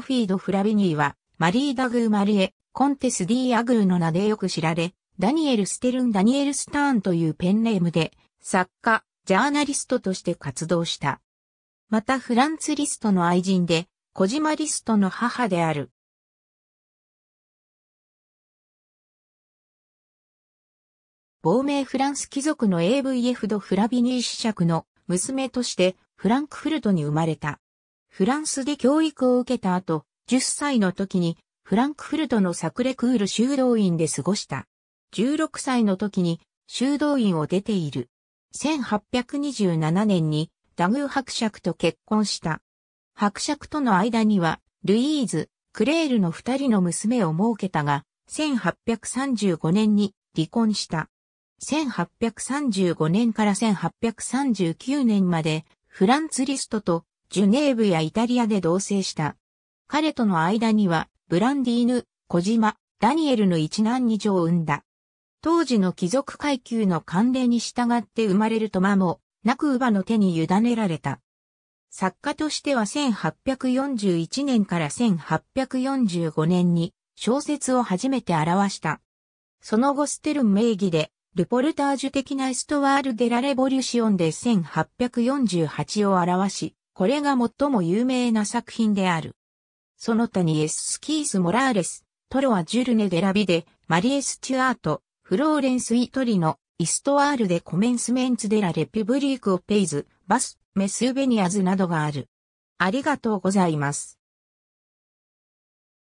フィード・フラビニーは、マリー・ダグー・マリエ、コンテス・ディ・アグーの名でよく知られ、ダニエル・ステルン・ダニエル・スターンというペンネームで、作家、ジャーナリストとして活動した。またフランツ・リストの愛人で、小島リストの母である。亡命フランス貴族の AVF ド・フラビニー子爵の娘としてフランクフルトに生まれた。フランスで教育を受けた後、10歳の時にフランクフルトのサクレクール修道院で過ごした。16歳の時に修道院を出ている。1827年にダグー伯爵と結婚した。伯爵との間には、ルイーズ、クレールの二人の娘を設けたが、1835年に離婚した。1835年から1839年まで、フランツ・リストとジュネーブやイタリアで同棲した。彼との間には、ブランディーヌ、小島、ダニエルの一男二女を生んだ。当時の貴族階級の慣例に従って生まれると間も、なく乳母の手に委ねられた。作家としては1841年から1845年に小説を初めて表した。その後ステルン名義で、ルポルタージュ的なエストワール・デラ・レボリュシオンで1848を表し、これが最も有名な作品である。その他にエス・スキース・モラーレス、トロア・ジュルネ・デラビデ、マリエ・スチュアート、フローレンス・イトリノ、イストワールデ・コメンスメンツ・デラ・レピュブリーク・オペイズ、バス、メスウベニアズなどがある。ありがとうございます。